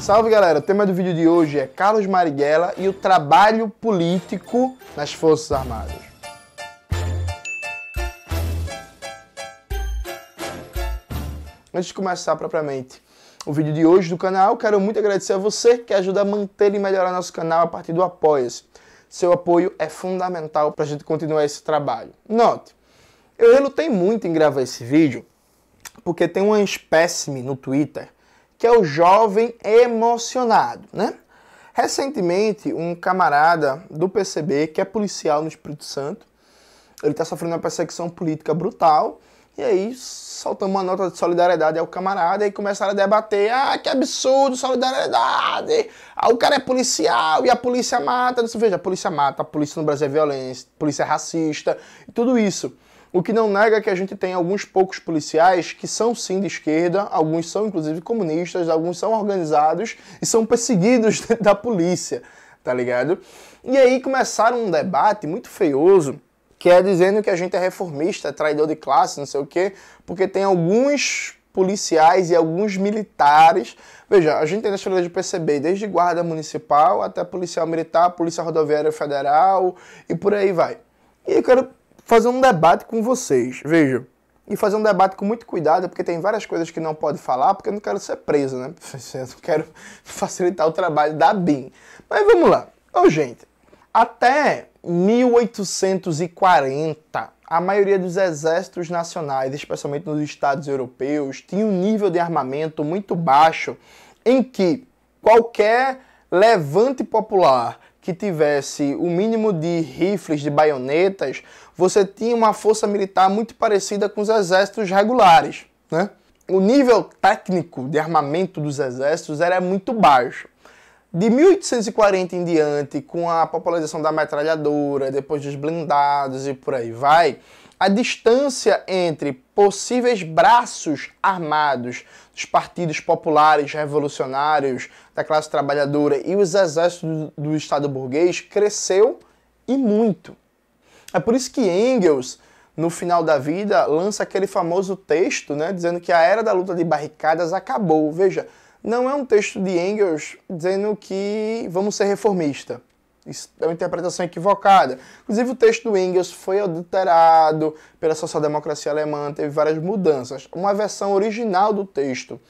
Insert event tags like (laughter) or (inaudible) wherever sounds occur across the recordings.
Salve galera, o tema do vídeo de hoje é Carlos Marighella e o trabalho político nas Forças Armadas. Antes de começar propriamente o vídeo de hoje do canal, quero muito agradecer a você que ajuda a manter e melhorar nosso canal a partir do Apoia-se. Seu apoio é fundamental para a gente continuar esse trabalho. Note, eu relutei muito em gravar esse vídeo porque tem uma espécime no Twitter que é o jovem emocionado, né? Recentemente, um camarada do PCB, que é policial no Espírito Santo, ele está sofrendo uma perseguição política brutal, e aí soltamos uma nota de solidariedade ao camarada e começaram a debater, ah, que absurdo, solidariedade, ah, o cara é policial e a polícia mata, não se veja, a polícia mata, a polícia no Brasil é violência, a polícia é racista, e tudo isso. O que não nega que a gente tem alguns poucos policiais que são sim de esquerda, alguns são inclusive comunistas, alguns são organizados e são perseguidos (laughs) da polícia, tá ligado? E aí começaram um debate muito feioso que é dizendo que a gente é reformista, é traidor de classe, não sei o quê, porque tem alguns policiais e alguns militares. Veja, a gente tem na história de perceber, desde guarda municipal até policial militar, polícia rodoviária federal e por aí vai. E eu quero fazer um debate com vocês. Veja, e fazer um debate com muito cuidado, porque tem várias coisas que não pode falar, porque eu não quero ser preso, né? (laughs) Eu não quero facilitar o trabalho da BIM. Mas vamos lá. Ô, gente, até 1840, a maioria dos exércitos nacionais, especialmente nos estados europeus, tinha um nível de armamento muito baixo, em que qualquer levante popular que tivesse o mínimo de rifles, de baionetas, você tinha uma força militar muito parecida com os exércitos regulares. Né? O nível técnico de armamento dos exércitos era muito baixo. De 1840 em diante, com a popularização da metralhadora, depois dos blindados e por aí vai, a distância entre possíveis braços armados dos partidos populares revolucionários, da classe trabalhadora e os exércitos do Estado burguês cresceu e muito. É por isso que Engels, no final da vida, lança aquele famoso texto né, dizendo que a era da luta de barricadas acabou. Veja, não é um texto de Engels dizendo que vamos ser reformista. Isso é uma interpretação equivocada. Inclusive, o texto do Engels foi adulterado pela social-democracia alemã, teve várias mudanças. Uma versão original do texto,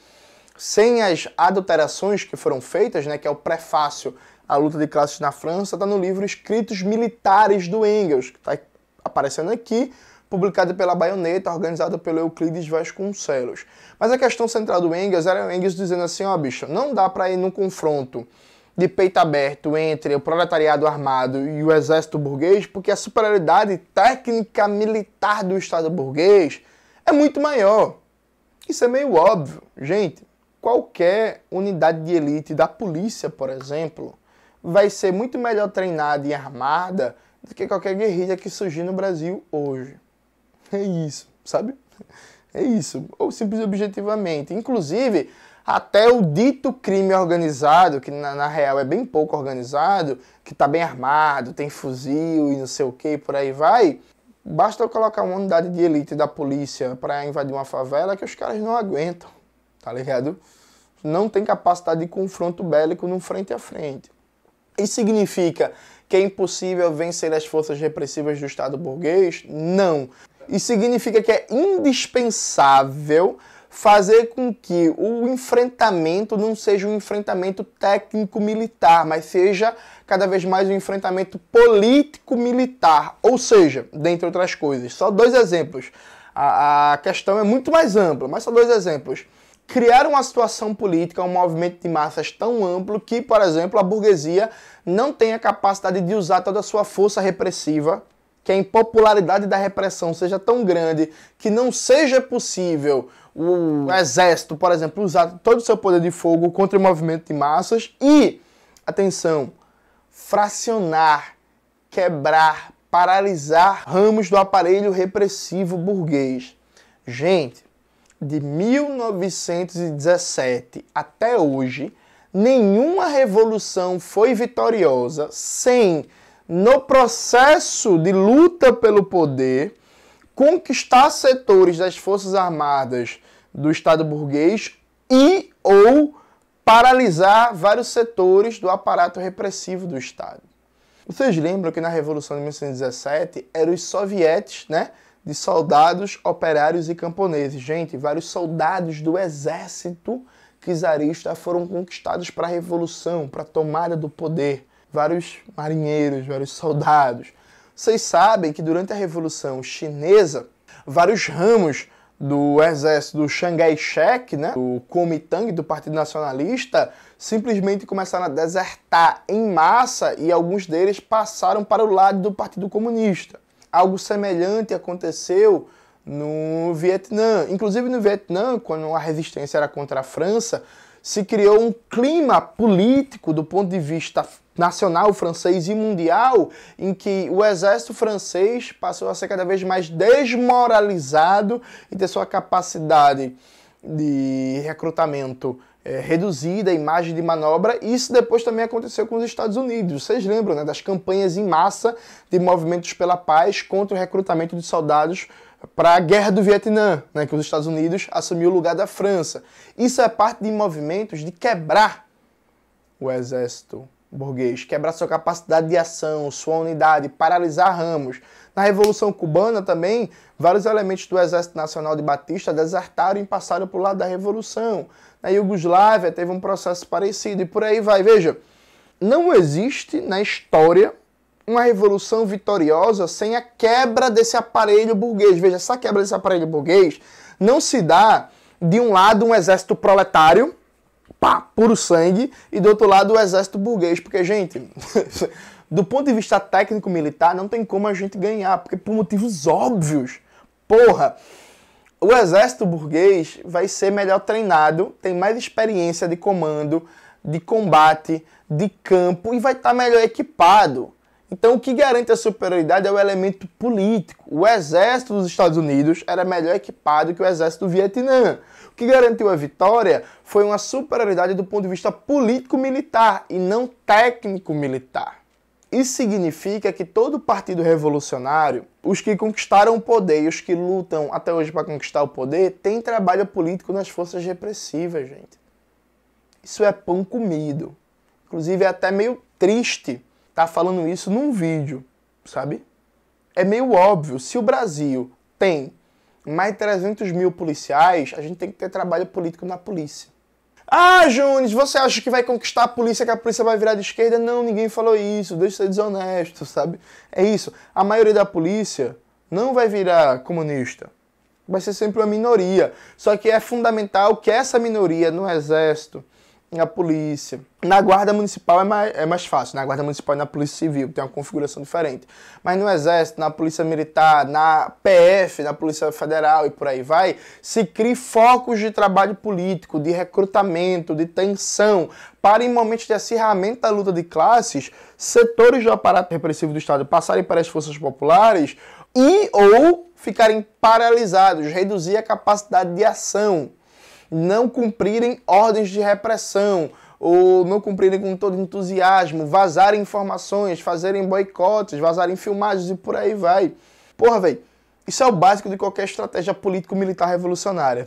sem as adulterações que foram feitas, né, que é o prefácio à luta de classes na França, está no livro Escritos Militares do Engels, que está aparecendo aqui, publicado pela Baioneta, organizado pelo Euclides Vasconcelos. Mas a questão central do Engels era o Engels dizendo assim, ó oh, bicho, não dá para ir num confronto de peito aberto entre o proletariado armado e o exército burguês, porque a superioridade técnica militar do Estado burguês é muito maior. Isso é meio óbvio. Gente, qualquer unidade de elite da polícia, por exemplo, vai ser muito melhor treinada e armada do que qualquer guerrilha que surgir no Brasil hoje. É isso, sabe? É isso, ou simples objetivamente. Inclusive, até o dito crime organizado, que na, na real é bem pouco organizado, que está bem armado, tem fuzil e não sei o que, por aí vai. Basta eu colocar uma unidade de elite da polícia para invadir uma favela que os caras não aguentam, tá ligado? Não tem capacidade de confronto bélico num frente a frente. Isso significa que é impossível vencer as forças repressivas do Estado burguês? Não. Isso significa que é indispensável fazer com que o enfrentamento não seja um enfrentamento técnico-militar, mas seja cada vez mais um enfrentamento político-militar, ou seja, dentre outras coisas. Só dois exemplos. A, a questão é muito mais ampla, mas só dois exemplos criar uma situação política, um movimento de massas tão amplo que, por exemplo, a burguesia não tenha capacidade de usar toda a sua força repressiva que a impopularidade da repressão seja tão grande que não seja possível o exército, por exemplo, usar todo o seu poder de fogo contra o movimento de massas e, atenção, fracionar, quebrar, paralisar ramos do aparelho repressivo burguês. Gente, de 1917 até hoje, nenhuma revolução foi vitoriosa sem no processo de luta pelo poder, conquistar setores das Forças Armadas do Estado burguês e ou paralisar vários setores do aparato repressivo do Estado. Vocês lembram que na Revolução de 1917 eram os sovietes, né? De soldados, operários e camponeses. Gente, vários soldados do exército czarista foram conquistados para a Revolução, para a tomada do poder vários marinheiros, vários soldados. Vocês sabem que durante a Revolução Chinesa, vários ramos do exército do Chiang Kai-shek, né, do Kuomintang, do Partido Nacionalista, simplesmente começaram a desertar em massa e alguns deles passaram para o lado do Partido Comunista. Algo semelhante aconteceu no Vietnã. Inclusive no Vietnã, quando a resistência era contra a França, se criou um clima político do ponto de vista nacional francês e mundial em que o exército francês passou a ser cada vez mais desmoralizado e ter sua capacidade de recrutamento é, reduzida, imagem de manobra. Isso depois também aconteceu com os Estados Unidos. Vocês lembram né, das campanhas em massa de movimentos pela paz contra o recrutamento de soldados para a Guerra do Vietnã, né, que os Estados Unidos assumiu o lugar da França. Isso é parte de movimentos de quebrar o exército burguês, quebrar sua capacidade de ação, sua unidade, paralisar ramos. Na Revolução Cubana também, vários elementos do Exército Nacional de Batista desertaram e passaram para o lado da Revolução. Na Iugoslávia teve um processo parecido e por aí vai. Veja, não existe na história uma revolução vitoriosa sem a quebra desse aparelho burguês. Veja, essa quebra desse aparelho burguês não se dá de um lado um exército proletário, pá, puro sangue, e do outro lado o exército burguês, porque, gente, (laughs) do ponto de vista técnico-militar, não tem como a gente ganhar, porque por motivos óbvios. Porra, o exército burguês vai ser melhor treinado, tem mais experiência de comando, de combate, de campo e vai estar tá melhor equipado. Então, o que garante a superioridade é o elemento político. O exército dos Estados Unidos era melhor equipado que o exército do Vietnã. O que garantiu a vitória foi uma superioridade do ponto de vista político-militar e não técnico-militar. Isso significa que todo partido revolucionário, os que conquistaram o poder e os que lutam até hoje para conquistar o poder, têm trabalho político nas forças repressivas, gente. Isso é pão comido. Inclusive, é até meio triste tá falando isso num vídeo, sabe? É meio óbvio. Se o Brasil tem mais 300 mil policiais, a gente tem que ter trabalho político na polícia. Ah, Júnior, você acha que vai conquistar a polícia, que a polícia vai virar de esquerda? Não, ninguém falou isso, deixa eu ser desonesto, sabe? É isso. A maioria da polícia não vai virar comunista. Vai ser sempre uma minoria. Só que é fundamental que essa minoria no exército, na polícia. Na guarda municipal é mais, é mais fácil, na guarda municipal e na polícia civil, tem uma configuração diferente. Mas no exército, na polícia militar, na PF, na polícia federal e por aí vai, se cria focos de trabalho político, de recrutamento, de tensão, para em momentos de acirramento da luta de classes, setores do aparato repressivo do Estado passarem para as forças populares e ou ficarem paralisados, reduzir a capacidade de ação não cumprirem ordens de repressão ou não cumprirem com todo entusiasmo, vazarem informações, fazerem boicotes, vazarem filmagens e por aí vai. Porra, velho, isso é o básico de qualquer estratégia político-militar revolucionária.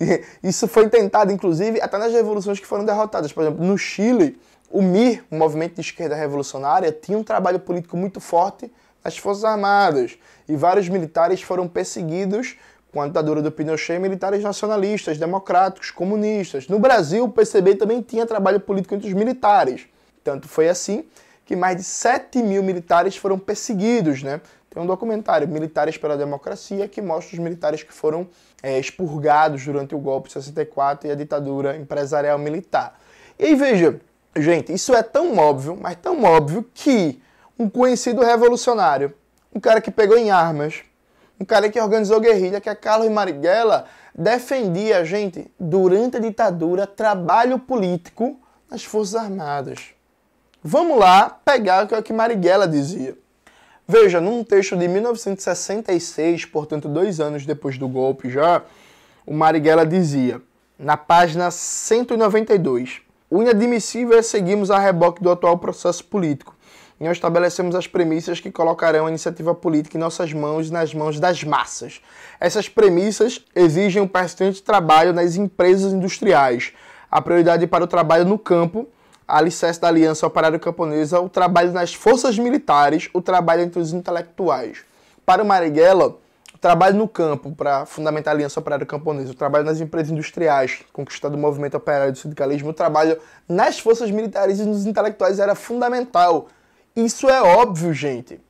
(laughs) Isso foi tentado, inclusive, até nas revoluções que foram derrotadas. Por exemplo, no Chile, o MIR, o Movimento de Esquerda Revolucionária, tinha um trabalho político muito forte nas Forças Armadas. E vários militares foram perseguidos com a ditadura do Pinochet, militares nacionalistas, democráticos, comunistas. No Brasil, o PCB também tinha trabalho político entre os militares. Tanto foi assim que mais de 7 mil militares foram perseguidos, né? Tem um documentário, Militares pela Democracia, que mostra os militares que foram é, expurgados durante o golpe de 64 e a ditadura empresarial militar. E aí, veja, gente, isso é tão óbvio, mas tão óbvio, que um conhecido revolucionário, um cara que pegou em armas, um cara que organizou guerrilha, que é Carlos Marighella, defendia, gente, durante a ditadura, trabalho político nas Forças Armadas. Vamos lá pegar o que é Marighella dizia. Veja, num texto de 1966, portanto dois anos depois do golpe já, o Marighella dizia, na página 192, o inadmissível é seguirmos a reboque do atual processo político nós estabelecemos as premissas que colocarão a iniciativa política em nossas mãos e nas mãos das massas. Essas premissas exigem um persistente trabalho nas empresas industriais, a prioridade para o trabalho no campo, a alicerce da aliança operário camponesa, o trabalho nas forças militares, o trabalho entre os intelectuais. Para o Marighella, o trabalho no campo para fundamentar a aliança operário camponesa, o trabalho nas empresas industriais, conquistado o movimento operário do sindicalismo, o trabalho nas forças militares e nos intelectuais era fundamental isso é óbvio, gente.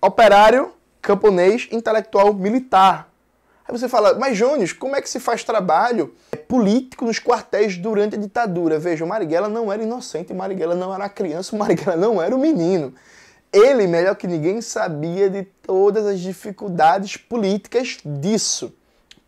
Operário, camponês, intelectual, militar. Aí você fala, mas Jones, como é que se faz trabalho é político nos quartéis durante a ditadura? Veja, Marighella não era inocente, Marighella não era criança, Marighella não era um menino. Ele, melhor que ninguém, sabia de todas as dificuldades políticas disso.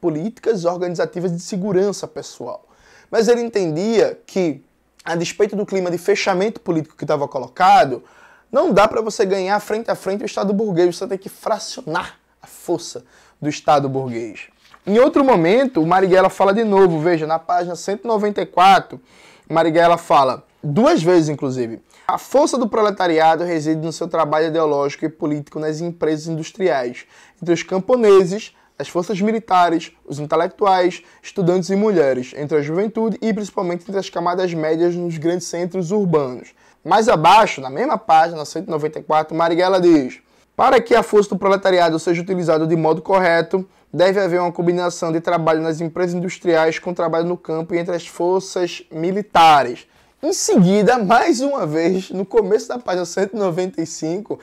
Políticas organizativas de segurança pessoal. Mas ele entendia que, a despeito do clima de fechamento político que estava colocado, não dá para você ganhar frente a frente o Estado burguês, você tem que fracionar a força do Estado burguês. Em outro momento, o Marighella fala de novo, veja, na página 194, Marighella fala, duas vezes inclusive, a força do proletariado reside no seu trabalho ideológico e político nas empresas industriais, entre os camponeses, as forças militares, os intelectuais, estudantes e mulheres, entre a juventude e principalmente entre as camadas médias nos grandes centros urbanos. Mais abaixo, na mesma página, 194, Marighella diz: Para que a força do proletariado seja utilizada de modo correto, deve haver uma combinação de trabalho nas empresas industriais com trabalho no campo e entre as forças militares. Em seguida, mais uma vez, no começo da página 195,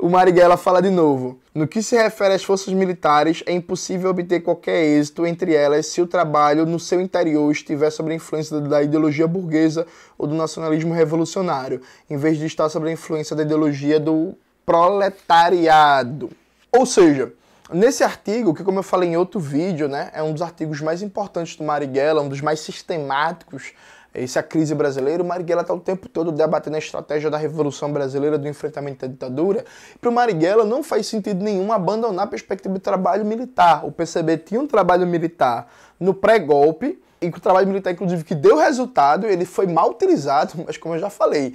o Marighella fala de novo. No que se refere às forças militares, é impossível obter qualquer êxito entre elas se o trabalho no seu interior estiver sob a influência da ideologia burguesa ou do nacionalismo revolucionário, em vez de estar sob a influência da ideologia do proletariado. Ou seja, Nesse artigo, que como eu falei em outro vídeo, né, é um dos artigos mais importantes do Marighella, um dos mais sistemáticos essa é a crise brasileira, o Marighella está o tempo todo debatendo a estratégia da Revolução Brasileira, do enfrentamento da ditadura. Para o Marighella não faz sentido nenhum abandonar a perspectiva do trabalho militar. O PCB tinha um trabalho militar no pré-golpe, e o trabalho militar, inclusive, que deu resultado, ele foi mal utilizado, (laughs) mas como eu já falei,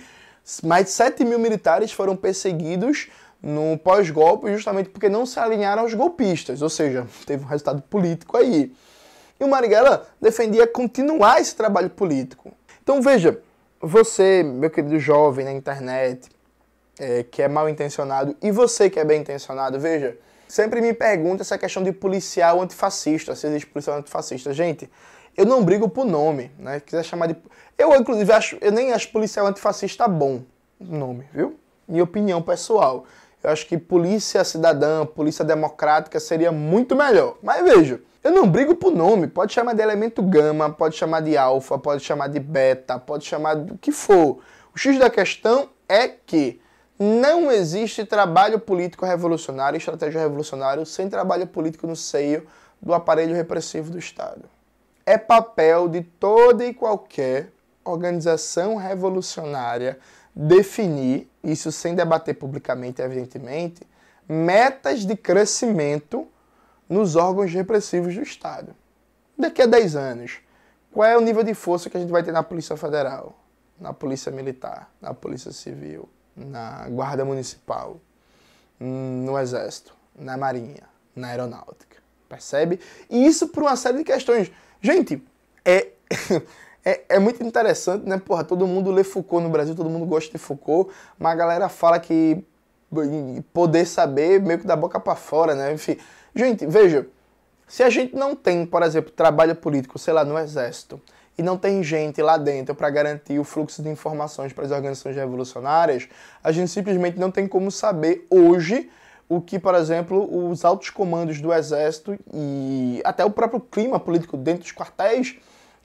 mais de 7 mil militares foram perseguidos no pós-golpe justamente porque não se alinharam aos golpistas, ou seja, teve um resultado político aí. E o Marighella defendia continuar esse trabalho político. Então veja, você, meu querido jovem na internet, é, que é mal intencionado, e você que é bem intencionado, veja, sempre me pergunta essa questão de policial antifascista, se existe policial antifascista. Gente, eu não brigo por nome, né? Se quiser chamar de. Eu, inclusive, acho, eu nem acho policial antifascista bom nome, viu? Minha opinião pessoal. Eu acho que polícia cidadã, polícia democrática seria muito melhor. Mas veja, eu não brigo por nome, pode chamar de elemento gama, pode chamar de alfa, pode chamar de beta, pode chamar do que for. O X da questão é que não existe trabalho político revolucionário, estratégia revolucionária, sem trabalho político no seio do aparelho repressivo do Estado. É papel de toda e qualquer organização revolucionária definir, isso sem debater publicamente, evidentemente, metas de crescimento nos órgãos repressivos do Estado. Daqui a 10 anos, qual é o nível de força que a gente vai ter na Polícia Federal, na Polícia Militar, na Polícia Civil, na Guarda Municipal, no Exército, na Marinha, na Aeronáutica? Percebe? E isso por uma série de questões. Gente, é. (laughs) É, é, muito interessante, né? Porra, todo mundo lê Foucault no Brasil, todo mundo gosta de Foucault, mas a galera fala que poder saber meio que da boca para fora, né? Enfim, Gente, veja, se a gente não tem, por exemplo, trabalho político, sei lá, no Exército, e não tem gente lá dentro para garantir o fluxo de informações para as organizações revolucionárias, a gente simplesmente não tem como saber hoje o que, por exemplo, os altos comandos do Exército e até o próprio clima político dentro dos quartéis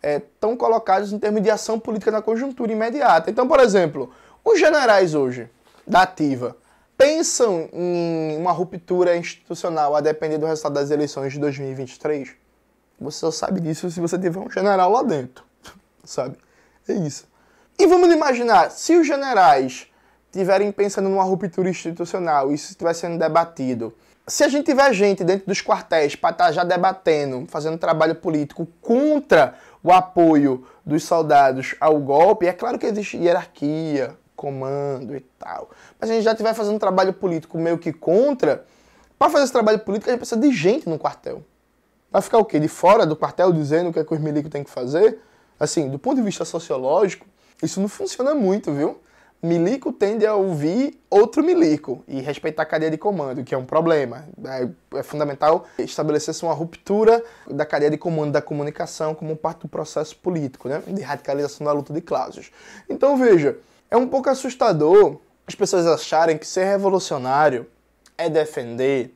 estão é, colocados em termos de ação política na conjuntura imediata. Então, por exemplo, os generais hoje da Ativa pensam em uma ruptura institucional a depender do resultado das eleições de 2023? Você só sabe disso se você tiver um general lá dentro, (laughs) sabe? É isso. E vamos imaginar, se os generais tiverem pensando numa ruptura institucional, isso estiver sendo debatido, se a gente tiver gente dentro dos quartéis para estar tá já debatendo, fazendo trabalho político contra o apoio dos soldados ao golpe, é claro que existe hierarquia, comando e tal. Mas a gente já estiver fazendo um trabalho político meio que contra, para fazer esse trabalho político a gente precisa de gente no quartel. Vai ficar o quê? De fora do quartel dizendo o que, é que os milicos têm que fazer? Assim, do ponto de vista sociológico, isso não funciona muito, viu? Milico tende a ouvir outro milico e respeitar a cadeia de comando, que é um problema. É, é fundamental estabelecer-se uma ruptura da cadeia de comando da comunicação como parte do processo político, né? de radicalização da luta de classes. Então, veja, é um pouco assustador as pessoas acharem que ser revolucionário é defender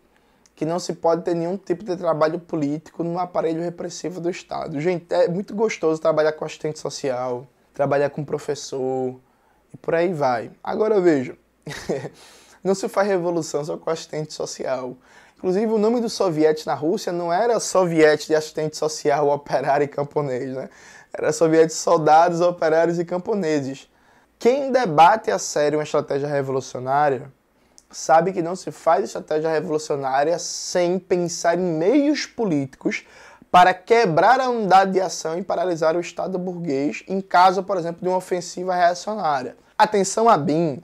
que não se pode ter nenhum tipo de trabalho político no aparelho repressivo do Estado. Gente, é muito gostoso trabalhar com assistente social, trabalhar com professor e por aí vai. Agora vejo, (laughs) não se faz revolução só com assistente social. Inclusive, o nome do soviete na Rússia não era soviete de assistente social, operário e camponês, né? Era soviete de soldados, operários e camponeses. Quem debate a sério uma estratégia revolucionária sabe que não se faz estratégia revolucionária sem pensar em meios políticos para quebrar a unidade de ação e paralisar o Estado burguês em caso, por exemplo, de uma ofensiva reacionária. Atenção a BIM.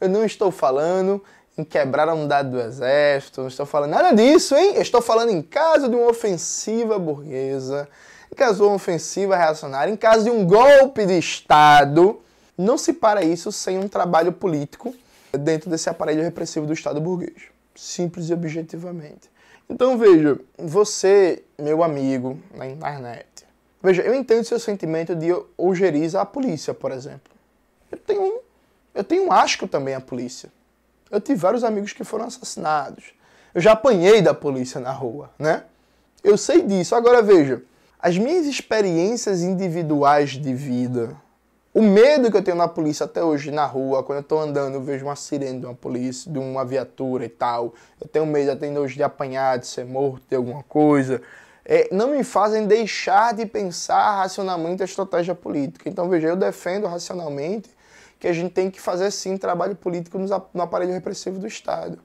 Eu não estou falando em quebrar a unidade do exército, não estou falando nada disso, hein? Eu estou falando em caso de uma ofensiva burguesa, em caso de uma ofensiva reacionária, em caso de um golpe de Estado não se para isso sem um trabalho político dentro desse aparelho repressivo do Estado burguês. Simples e objetivamente. Então veja, você, meu amigo, na internet. Veja, eu entendo seu sentimento de ojeriza à polícia, por exemplo. Eu tenho um, eu tenho um asco também à polícia. Eu tive vários amigos que foram assassinados. Eu já apanhei da polícia na rua, né? Eu sei disso. Agora veja, as minhas experiências individuais de vida, o medo que eu tenho na polícia até hoje, na rua, quando eu tô andando, eu vejo uma sirene de uma polícia, de uma viatura e tal. Eu tenho medo até hoje de apanhar, de ser morto, de alguma coisa. É, não me fazem deixar de pensar racionalmente a estratégia política. Então, veja, eu defendo racionalmente que a gente tem que fazer sim trabalho político no aparelho repressivo do Estado.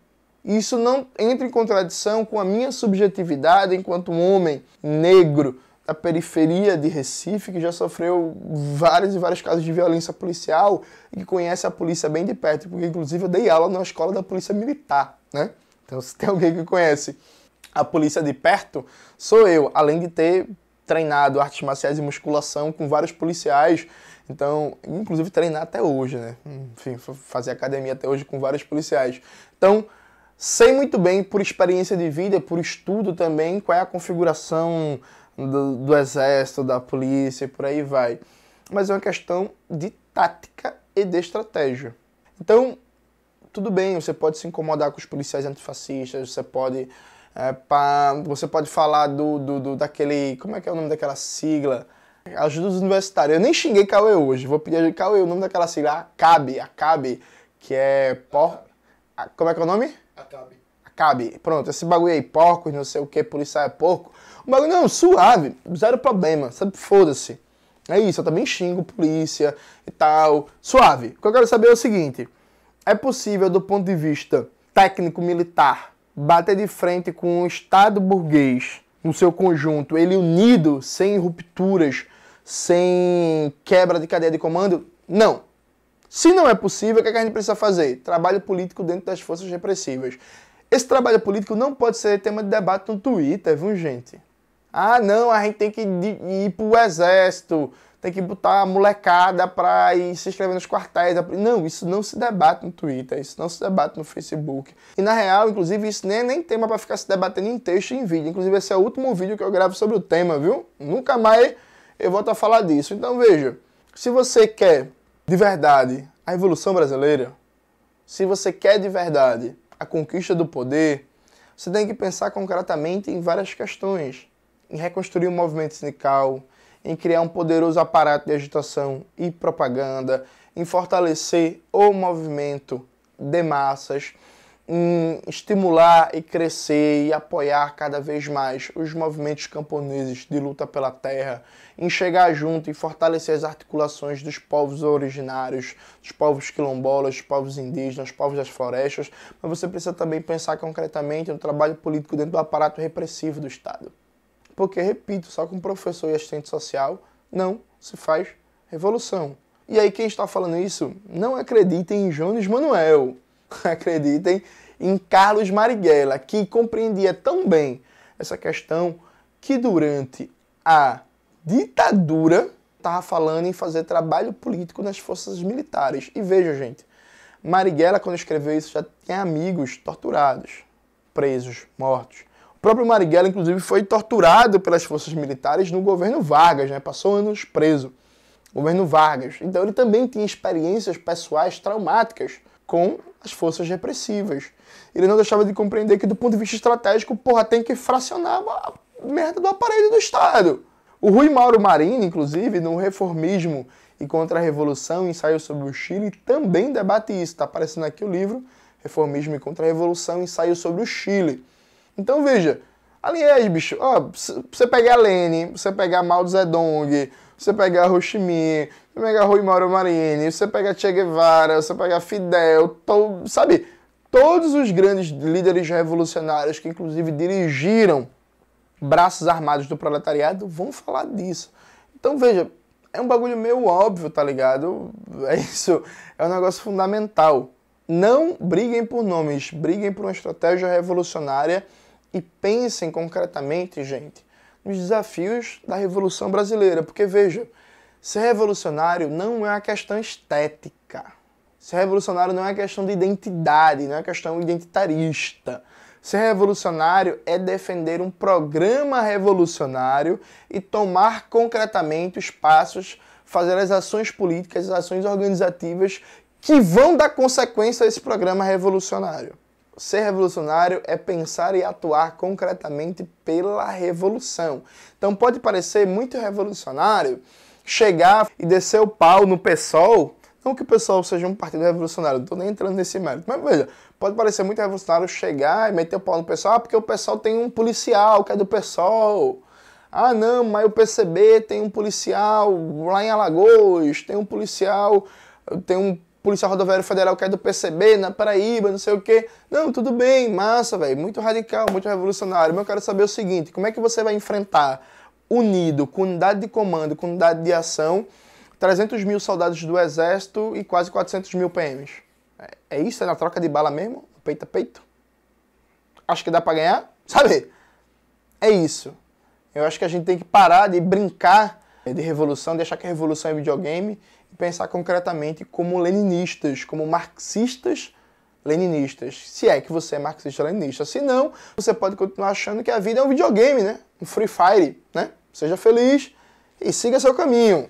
Isso não entra em contradição com a minha subjetividade enquanto um homem negro da periferia de Recife, que já sofreu vários e vários casos de violência policial e que conhece a polícia bem de perto, porque inclusive eu dei aula na escola da polícia militar, né? Então se tem alguém que conhece a polícia de perto, sou eu, além de ter treinado artes marciais e musculação com vários policiais, então, inclusive treinar até hoje, né? Enfim, fazer academia até hoje com vários policiais. Então, sei muito bem por experiência de vida, por estudo também, qual é a configuração do, do exército, da polícia e por aí vai. Mas é uma questão de tática e de estratégia. Então, tudo bem, você pode se incomodar com os policiais antifascistas, você pode. É, pra, você pode falar do, do, do, daquele. Como é que é o nome daquela sigla? Ajuda dos universitários. Eu nem xinguei Cauê hoje. Vou pedir Cauê o nome daquela sigla. Acabe, Acabe, que é por. Acabe. Como é que é o nome? Acabe cabe. Pronto, esse bagulho aí, porcos, não sei o que, policial é porco. O bagulho não, suave, zero problema, sabe? Foda-se. É isso, eu também xingo polícia e tal. Suave. O que eu quero saber é o seguinte: é possível, do ponto de vista técnico-militar, bater de frente com o Estado burguês no seu conjunto, ele unido, sem rupturas, sem quebra de cadeia de comando? Não. Se não é possível, o que, é que a gente precisa fazer? Trabalho político dentro das forças repressivas. Esse trabalho político não pode ser tema de debate no Twitter, viu, gente? Ah, não, a gente tem que ir pro exército, tem que botar a molecada pra ir se inscrever nos quartéis. Não, isso não se debate no Twitter, isso não se debate no Facebook. E na real, inclusive, isso nem é nem tema para ficar se debatendo em texto e em vídeo. Inclusive, esse é o último vídeo que eu gravo sobre o tema, viu? Nunca mais eu volto a falar disso. Então, veja, se você quer de verdade a Revolução Brasileira, se você quer de verdade a conquista do poder, você tem que pensar concretamente em várias questões. Em reconstruir o movimento sindical, em criar um poderoso aparato de agitação e propaganda, em fortalecer o movimento de massas, em estimular e crescer e apoiar cada vez mais os movimentos camponeses de luta pela terra, em chegar junto e fortalecer as articulações dos povos originários, dos povos quilombolas, dos povos indígenas, dos povos das florestas, mas você precisa também pensar concretamente no trabalho político dentro do aparato repressivo do Estado. Porque, repito, só com professor e assistente social não se faz revolução. E aí quem está falando isso, não acreditem em Jones Manuel. (laughs) acreditem, em Carlos Marighella, que compreendia tão bem essa questão que durante a ditadura estava falando em fazer trabalho político nas forças militares. E veja, gente, Marighella, quando escreveu isso, já tinha amigos torturados, presos, mortos. O próprio Marighella, inclusive, foi torturado pelas forças militares no governo Vargas, né? passou anos preso. Governo Vargas. Então ele também tinha experiências pessoais traumáticas com as forças repressivas. Ele não deixava de compreender que, do ponto de vista estratégico, porra, tem que fracionar a merda do aparelho do Estado. O Rui Mauro Marini, inclusive, no Reformismo e Contra a Revolução, ensaio sobre o Chile, também debate isso. Está aparecendo aqui o livro Reformismo e Contra a Revolução, ensaio sobre o Chile. Então veja, aliás, bicho, ó, você pegar Lênin, você pegar Mao Zedong, você pegar Ho Chi Minh, você pega Rui Mauro Marini, você pega Che Guevara, você pega Fidel, to, sabe? Todos os grandes líderes revolucionários que, inclusive, dirigiram braços armados do proletariado vão falar disso. Então, veja, é um bagulho meio óbvio, tá ligado? É isso, é um negócio fundamental. Não briguem por nomes, briguem por uma estratégia revolucionária e pensem concretamente, gente, nos desafios da Revolução Brasileira. Porque, veja, Ser revolucionário não é uma questão estética. Ser revolucionário não é questão de identidade, não é questão identitarista. Ser revolucionário é defender um programa revolucionário e tomar concretamente os passos, fazer as ações políticas, as ações organizativas que vão dar consequência a esse programa revolucionário. Ser revolucionário é pensar e atuar concretamente pela revolução. Então pode parecer muito revolucionário chegar e descer o pau no PSOL, não que o PSOL seja um partido revolucionário, não tô nem entrando nesse mérito, mas veja, pode parecer muito revolucionário chegar e meter o pau no PSOL, ah, porque o PSOL tem um policial que é do PSOL. Ah, não, mas o PCB tem um policial lá em Alagoas, tem um policial, tem um policial rodoviário federal que é do PCB na Paraíba, não sei o quê. Não, tudo bem, massa, velho, muito radical, muito revolucionário. Mas eu quero saber o seguinte, como é que você vai enfrentar unido, com unidade de comando, com unidade de ação, 300 mil soldados do Exército e quase 400 mil PMs. É, é isso? É na troca de bala mesmo? Peito a peito? Acho que dá para ganhar? Sabe? É isso. Eu acho que a gente tem que parar de brincar de revolução, de que a revolução é videogame e pensar concretamente como leninistas, como marxistas leninistas. Se é que você é marxista-leninista. Se não, você pode continuar achando que a vida é um videogame, né? Um Free Fire, né? seja feliz e siga seu caminho.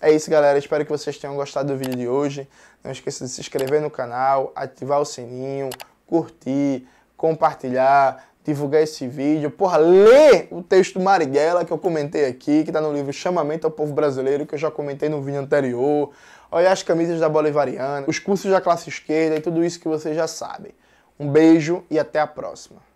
É isso, galera. Espero que vocês tenham gostado do vídeo de hoje. Não esqueça de se inscrever no canal, ativar o sininho, curtir, compartilhar, divulgar esse vídeo. Porra, lê o texto do Marighella que eu comentei aqui, que está no livro Chamamento ao Povo Brasileiro, que eu já comentei no vídeo anterior. Olha as camisas da Bolivariana, os cursos da classe esquerda e tudo isso que vocês já sabem. Um beijo e até a próxima.